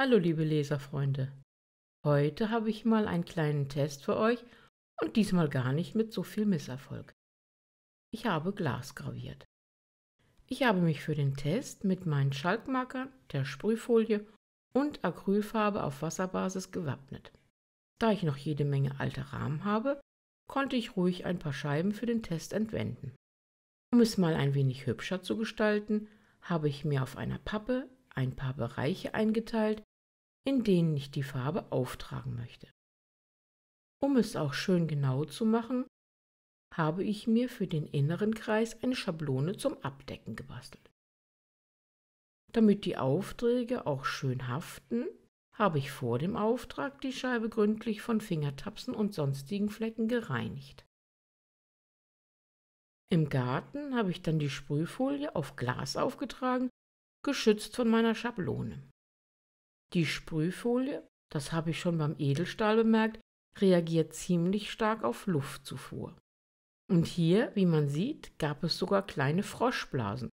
Hallo liebe Leserfreunde. Heute habe ich mal einen kleinen Test für euch und diesmal gar nicht mit so viel Misserfolg. Ich habe Glas graviert. Ich habe mich für den Test mit meinen Schalkmarkern, der Sprühfolie und Acrylfarbe auf Wasserbasis gewappnet. Da ich noch jede Menge alte Rahmen habe, konnte ich ruhig ein paar Scheiben für den Test entwenden. Um es mal ein wenig hübscher zu gestalten, habe ich mir auf einer Pappe ein paar Bereiche eingeteilt, in denen ich die Farbe auftragen möchte. Um es auch schön genau zu machen, habe ich mir für den inneren Kreis eine Schablone zum Abdecken gebastelt. Damit die Aufträge auch schön haften, habe ich vor dem Auftrag die Scheibe gründlich von Fingertapsen und sonstigen Flecken gereinigt. Im Garten habe ich dann die Sprühfolie auf Glas aufgetragen, geschützt von meiner Schablone. Die Sprühfolie, das habe ich schon beim Edelstahl bemerkt, reagiert ziemlich stark auf Luftzufuhr. Und hier, wie man sieht, gab es sogar kleine Froschblasen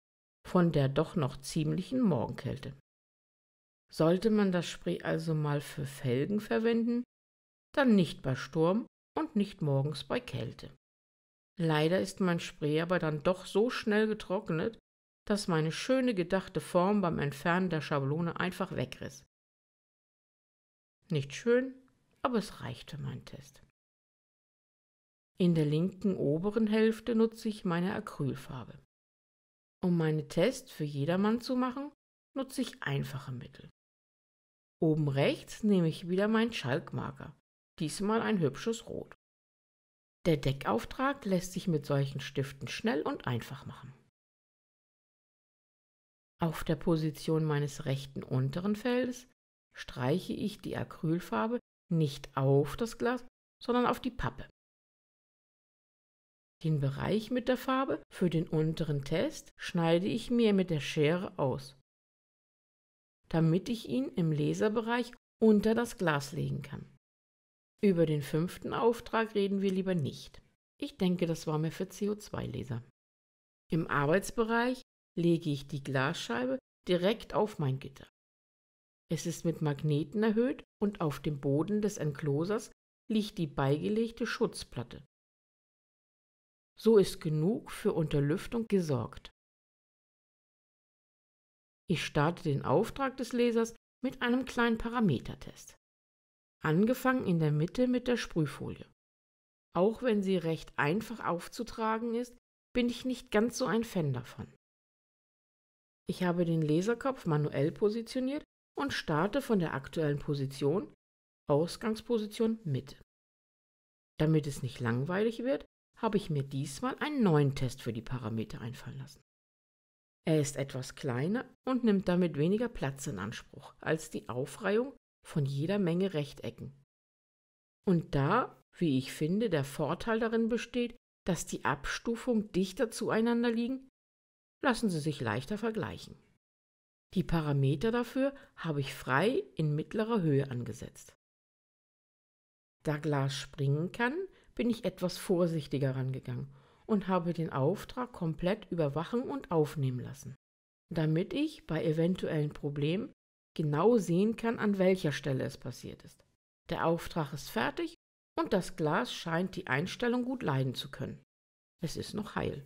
von der doch noch ziemlichen Morgenkälte. Sollte man das Spray also mal für Felgen verwenden, dann nicht bei Sturm und nicht morgens bei Kälte. Leider ist mein Spray aber dann doch so schnell getrocknet, dass meine schöne gedachte Form beim Entfernen der Schablone einfach wegriss. Nicht schön, aber es reicht für meinen Test. In der linken oberen Hälfte nutze ich meine Acrylfarbe. Um meine Tests für jedermann zu machen, nutze ich einfache Mittel. Oben rechts nehme ich wieder meinen Schalkmarker, diesmal ein hübsches Rot. Der Deckauftrag lässt sich mit solchen Stiften schnell und einfach machen. Auf der Position meines rechten unteren Feldes streiche ich die Acrylfarbe nicht auf das Glas, sondern auf die Pappe. Den Bereich mit der Farbe für den unteren Test schneide ich mir mit der Schere aus, damit ich ihn im Laserbereich unter das Glas legen kann. Über den fünften Auftrag reden wir lieber nicht. Ich denke, das war mehr für CO2-Laser. Im Arbeitsbereich lege ich die Glasscheibe direkt auf mein Gitter. Es ist mit Magneten erhöht und auf dem Boden des Enklosers liegt die beigelegte Schutzplatte. So ist genug für Unterlüftung gesorgt. Ich starte den Auftrag des Lasers mit einem kleinen Parametertest. Angefangen in der Mitte mit der Sprühfolie. Auch wenn sie recht einfach aufzutragen ist, bin ich nicht ganz so ein Fan davon. Ich habe den Laserkopf manuell positioniert und starte von der aktuellen Position, Ausgangsposition mit. Damit es nicht langweilig wird, habe ich mir diesmal einen neuen Test für die Parameter einfallen lassen. Er ist etwas kleiner und nimmt damit weniger Platz in Anspruch als die Aufreihung von jeder Menge Rechtecken. Und da, wie ich finde, der Vorteil darin besteht, dass die Abstufungen dichter zueinander liegen, lassen sie sich leichter vergleichen. Die Parameter dafür habe ich frei in mittlerer Höhe angesetzt. Da Glas springen kann, bin ich etwas vorsichtiger rangegangen und habe den Auftrag komplett überwachen und aufnehmen lassen, damit ich bei eventuellen Problemen genau sehen kann, an welcher Stelle es passiert ist. Der Auftrag ist fertig und das Glas scheint die Einstellung gut leiden zu können. Es ist noch heil.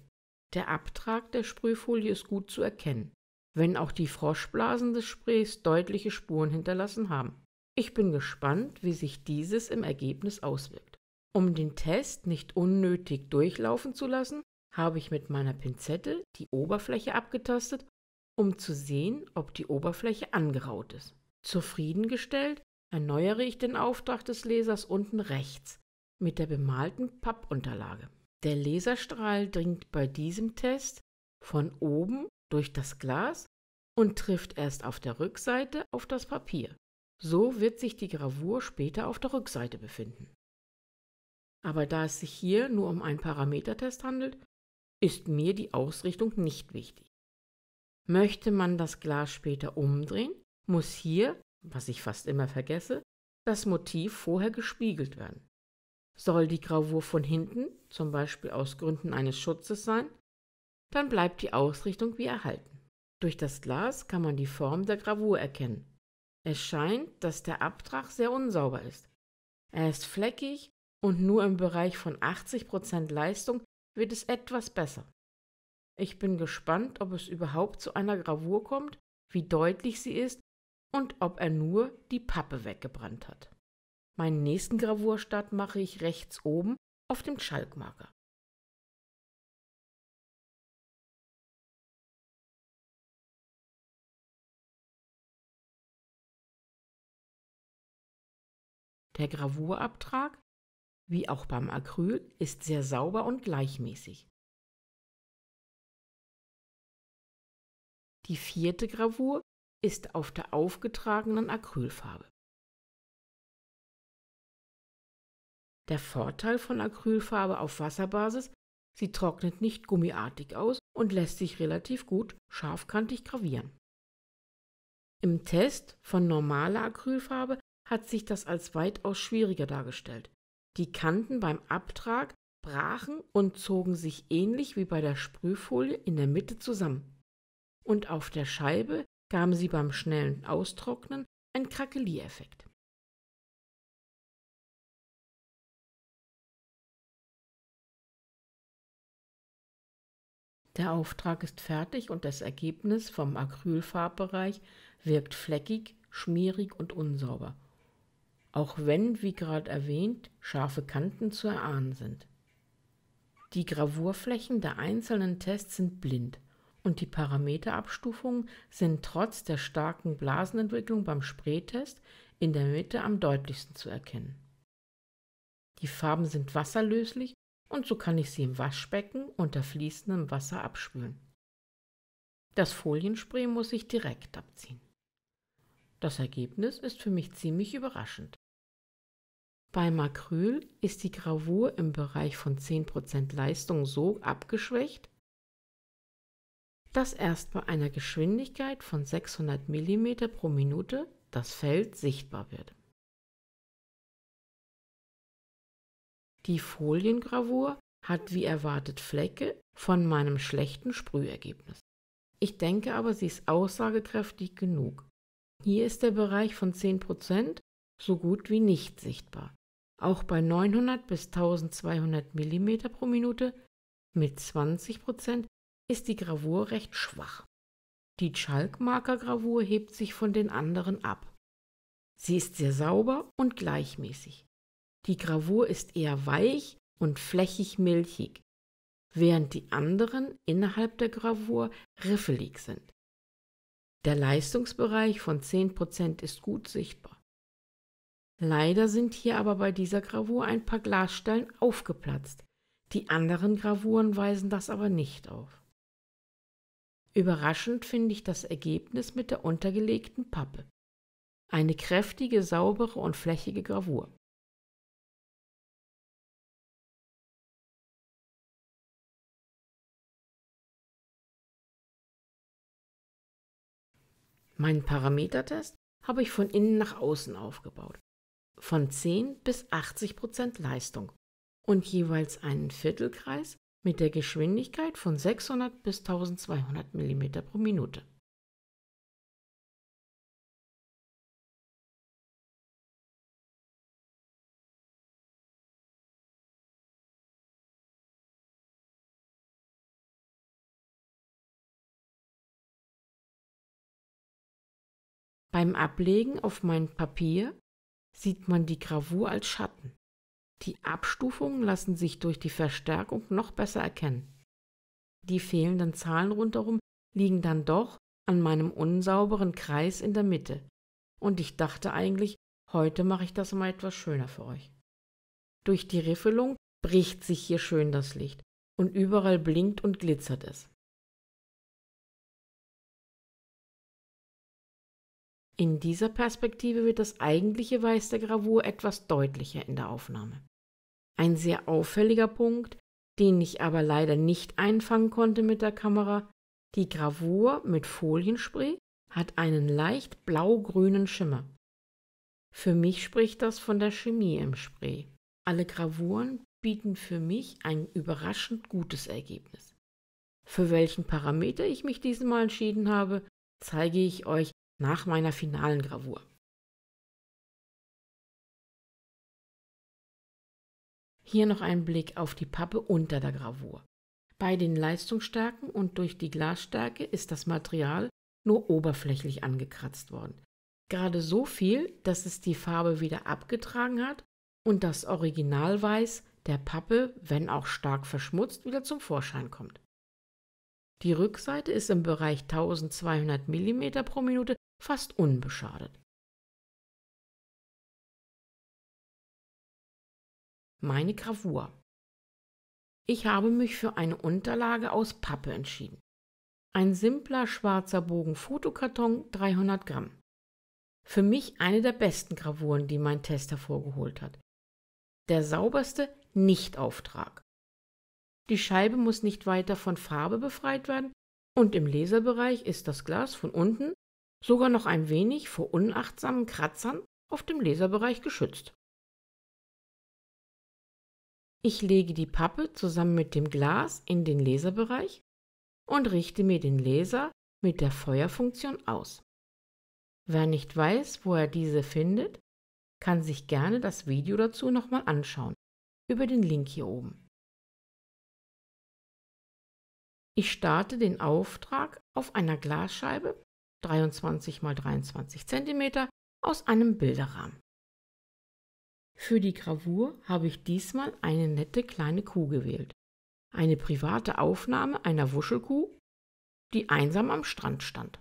Der Abtrag der Sprühfolie ist gut zu erkennen wenn auch die Froschblasen des Sprays deutliche Spuren hinterlassen haben. Ich bin gespannt, wie sich dieses im Ergebnis auswirkt. Um den Test nicht unnötig durchlaufen zu lassen, habe ich mit meiner Pinzette die Oberfläche abgetastet, um zu sehen, ob die Oberfläche angeraut ist. Zufriedengestellt erneuere ich den Auftrag des Lasers unten rechts mit der bemalten Pappunterlage. Der Laserstrahl dringt bei diesem Test von oben durch das Glas und trifft erst auf der Rückseite auf das Papier. So wird sich die Gravur später auf der Rückseite befinden. Aber da es sich hier nur um einen Parametertest handelt, ist mir die Ausrichtung nicht wichtig. Möchte man das Glas später umdrehen, muss hier, was ich fast immer vergesse, das Motiv vorher gespiegelt werden. Soll die Gravur von hinten, zum Beispiel aus Gründen eines Schutzes sein, dann bleibt die Ausrichtung wie erhalten. Durch das Glas kann man die Form der Gravur erkennen. Es scheint, dass der Abtrag sehr unsauber ist. Er ist fleckig und nur im Bereich von 80% Leistung wird es etwas besser. Ich bin gespannt, ob es überhaupt zu einer Gravur kommt, wie deutlich sie ist und ob er nur die Pappe weggebrannt hat. Meinen nächsten Gravurstart mache ich rechts oben auf dem Schalkmarker. Der Gravurabtrag, wie auch beim Acryl, ist sehr sauber und gleichmäßig. Die vierte Gravur ist auf der aufgetragenen Acrylfarbe. Der Vorteil von Acrylfarbe auf Wasserbasis, sie trocknet nicht gummiartig aus und lässt sich relativ gut scharfkantig gravieren. Im Test von normaler Acrylfarbe hat sich das als weitaus schwieriger dargestellt. Die Kanten beim Abtrag brachen und zogen sich ähnlich wie bei der Sprühfolie in der Mitte zusammen. Und auf der Scheibe gaben sie beim schnellen Austrocknen einen krakelie effekt Der Auftrag ist fertig und das Ergebnis vom Acrylfarbbereich wirkt fleckig, schmierig und unsauber auch wenn, wie gerade erwähnt, scharfe Kanten zu erahnen sind. Die Gravurflächen der einzelnen Tests sind blind und die Parameterabstufungen sind trotz der starken Blasenentwicklung beim Spraytest in der Mitte am deutlichsten zu erkennen. Die Farben sind wasserlöslich und so kann ich sie im Waschbecken unter fließendem Wasser abspülen. Das Folienspray muss ich direkt abziehen. Das Ergebnis ist für mich ziemlich überraschend. Beim Acryl ist die Gravur im Bereich von 10% Leistung so abgeschwächt, dass erst bei einer Geschwindigkeit von 600 mm pro Minute das Feld sichtbar wird. Die Foliengravur hat wie erwartet Flecke von meinem schlechten Sprühergebnis. Ich denke aber, sie ist aussagekräftig genug. Hier ist der Bereich von 10% so gut wie nicht sichtbar auch bei 900 bis 1200 mm pro Minute mit 20% ist die Gravur recht schwach. Die Chalkmarker-Gravur hebt sich von den anderen ab. Sie ist sehr sauber und gleichmäßig. Die Gravur ist eher weich und flächig milchig, während die anderen innerhalb der Gravur riffelig sind. Der Leistungsbereich von 10% ist gut sichtbar. Leider sind hier aber bei dieser Gravur ein paar Glasstellen aufgeplatzt. Die anderen Gravuren weisen das aber nicht auf. Überraschend finde ich das Ergebnis mit der untergelegten Pappe. Eine kräftige, saubere und flächige Gravur. Meinen Parametertest habe ich von innen nach außen aufgebaut von 10 bis 80 Prozent Leistung und jeweils einen Viertelkreis mit der Geschwindigkeit von 600 bis 1200 mm pro Minute. Beim Ablegen auf mein Papier sieht man die Gravur als Schatten. Die Abstufungen lassen sich durch die Verstärkung noch besser erkennen. Die fehlenden Zahlen rundherum liegen dann doch an meinem unsauberen Kreis in der Mitte. Und ich dachte eigentlich, heute mache ich das mal etwas schöner für euch. Durch die Riffelung bricht sich hier schön das Licht und überall blinkt und glitzert es. In dieser Perspektive wird das eigentliche Weiß der Gravur etwas deutlicher in der Aufnahme. Ein sehr auffälliger Punkt, den ich aber leider nicht einfangen konnte mit der Kamera, die Gravur mit Folienspray hat einen leicht blaugrünen Schimmer. Für mich spricht das von der Chemie im Spray. Alle Gravuren bieten für mich ein überraschend gutes Ergebnis. Für welchen Parameter ich mich diesmal entschieden habe, zeige ich euch nach meiner finalen Gravur. Hier noch ein Blick auf die Pappe unter der Gravur. Bei den Leistungsstärken und durch die Glasstärke ist das Material nur oberflächlich angekratzt worden. Gerade so viel, dass es die Farbe wieder abgetragen hat und das Originalweiß der Pappe, wenn auch stark verschmutzt, wieder zum Vorschein kommt. Die Rückseite ist im Bereich 1200 mm pro Minute fast unbeschadet. Meine Gravur. Ich habe mich für eine Unterlage aus Pappe entschieden. Ein simpler schwarzer Bogen Fotokarton 300 Gramm. Für mich eine der besten Gravuren, die mein Test hervorgeholt hat. Der sauberste Nichtauftrag. Die Scheibe muss nicht weiter von Farbe befreit werden und im Laserbereich ist das Glas von unten sogar noch ein wenig vor unachtsamen Kratzern auf dem Laserbereich geschützt. Ich lege die Pappe zusammen mit dem Glas in den Laserbereich und richte mir den Laser mit der Feuerfunktion aus. Wer nicht weiß, wo er diese findet, kann sich gerne das Video dazu nochmal anschauen, über den Link hier oben. Ich starte den Auftrag auf einer Glasscheibe 23 x 23 cm aus einem Bilderrahmen. Für die Gravur habe ich diesmal eine nette kleine Kuh gewählt. Eine private Aufnahme einer Wuschelkuh, die einsam am Strand stand.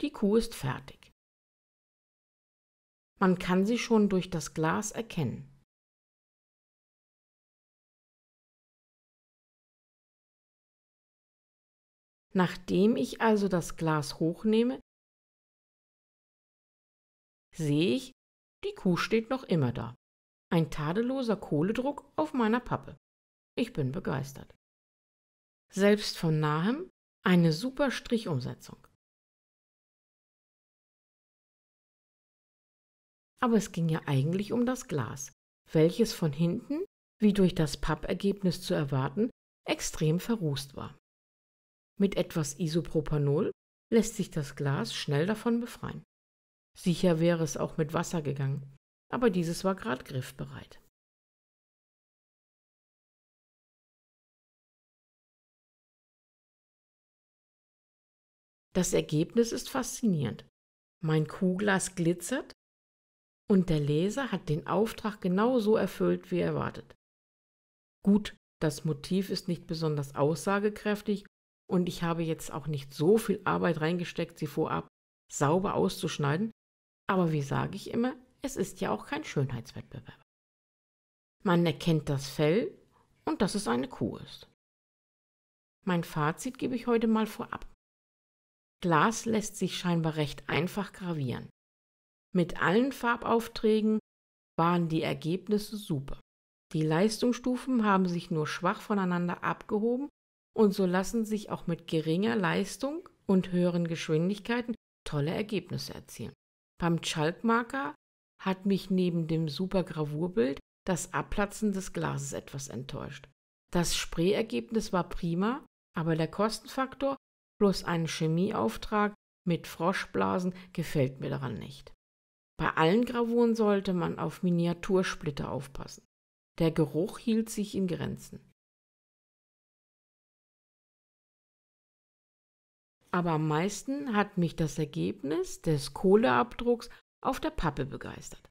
Die Kuh ist fertig. Man kann sie schon durch das Glas erkennen. Nachdem ich also das Glas hochnehme, sehe ich, die Kuh steht noch immer da. Ein tadelloser Kohledruck auf meiner Pappe. Ich bin begeistert. Selbst von nahem eine super Strichumsetzung. Aber es ging ja eigentlich um das Glas, welches von hinten, wie durch das Pappergebnis zu erwarten, extrem verrußt war. Mit etwas Isopropanol lässt sich das Glas schnell davon befreien. Sicher wäre es auch mit Wasser gegangen, aber dieses war gerade griffbereit. Das Ergebnis ist faszinierend. Mein Kuhglas glitzert und der Leser hat den Auftrag genau so erfüllt, wie erwartet. Gut, das Motiv ist nicht besonders aussagekräftig und ich habe jetzt auch nicht so viel Arbeit reingesteckt, sie vorab sauber auszuschneiden, aber wie sage ich immer, es ist ja auch kein Schönheitswettbewerb. Man erkennt das Fell und dass es eine Kuh ist. Mein Fazit gebe ich heute mal vorab. Glas lässt sich scheinbar recht einfach gravieren. Mit allen Farbaufträgen waren die Ergebnisse super. Die Leistungsstufen haben sich nur schwach voneinander abgehoben und so lassen sich auch mit geringer Leistung und höheren Geschwindigkeiten tolle Ergebnisse erzielen. Beim Chalkmarker hat mich neben dem super Gravurbild das Abplatzen des Glases etwas enttäuscht. Das Sprayergebnis war prima, aber der Kostenfaktor plus einen Chemieauftrag mit Froschblasen gefällt mir daran nicht. Bei allen Gravuren sollte man auf Miniatursplitter aufpassen. Der Geruch hielt sich in Grenzen. Aber am meisten hat mich das Ergebnis des Kohleabdrucks auf der Pappe begeistert.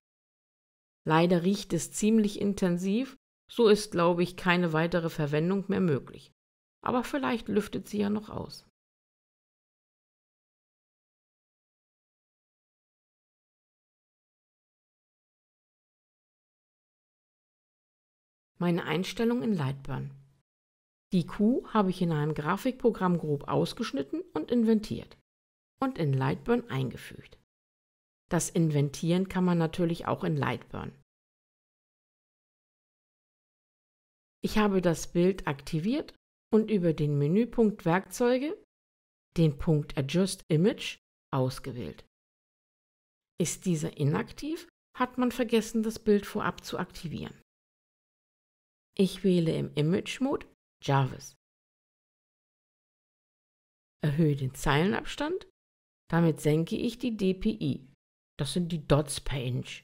Leider riecht es ziemlich intensiv, so ist, glaube ich, keine weitere Verwendung mehr möglich. Aber vielleicht lüftet sie ja noch aus. meine Einstellung in Lightburn. Die Kuh habe ich in einem Grafikprogramm grob ausgeschnitten und inventiert und in Lightburn eingefügt. Das Inventieren kann man natürlich auch in Lightburn. Ich habe das Bild aktiviert und über den Menüpunkt Werkzeuge den Punkt Adjust Image ausgewählt. Ist dieser inaktiv, hat man vergessen, das Bild vorab zu aktivieren. Ich wähle im Image-Mode Jarvis. Erhöhe den Zeilenabstand. Damit senke ich die DPI. Das sind die Dots per Inch.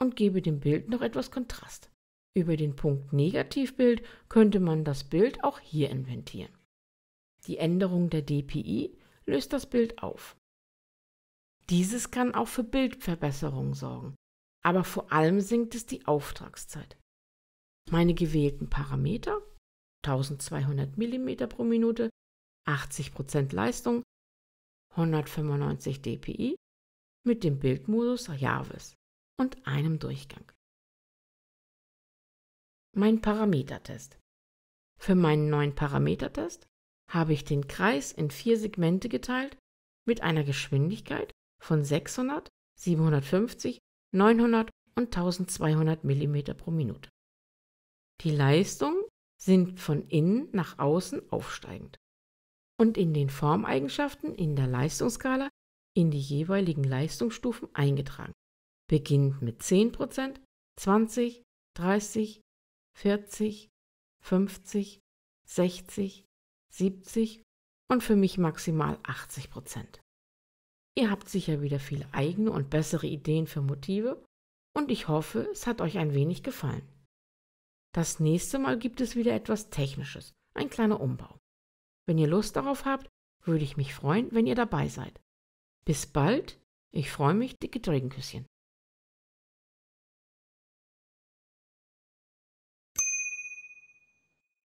Und gebe dem Bild noch etwas Kontrast. Über den Punkt Negativbild könnte man das Bild auch hier inventieren. Die Änderung der DPI löst das Bild auf. Dieses kann auch für Bildverbesserungen sorgen, aber vor allem sinkt es die Auftragszeit. Meine gewählten Parameter 1200 mm pro Minute, 80% Leistung, 195 dpi mit dem Bildmodus Jarvis und einem Durchgang. Mein Parametertest. Für meinen neuen Parametertest habe ich den Kreis in vier Segmente geteilt mit einer Geschwindigkeit von 600, 750, 900 und 1200 mm pro Minute. Die Leistungen sind von innen nach außen aufsteigend und in den Formeigenschaften in der Leistungsskala in die jeweiligen Leistungsstufen eingetragen, Beginnt mit 10%, 20, 30, 40, 50, 60, 70 und für mich maximal 80 Prozent. Ihr habt sicher wieder viele eigene und bessere Ideen für Motive und ich hoffe, es hat euch ein wenig gefallen. Das nächste Mal gibt es wieder etwas Technisches, ein kleiner Umbau. Wenn ihr Lust darauf habt, würde ich mich freuen, wenn ihr dabei seid. Bis bald, ich freue mich, dicke Regenküsschen.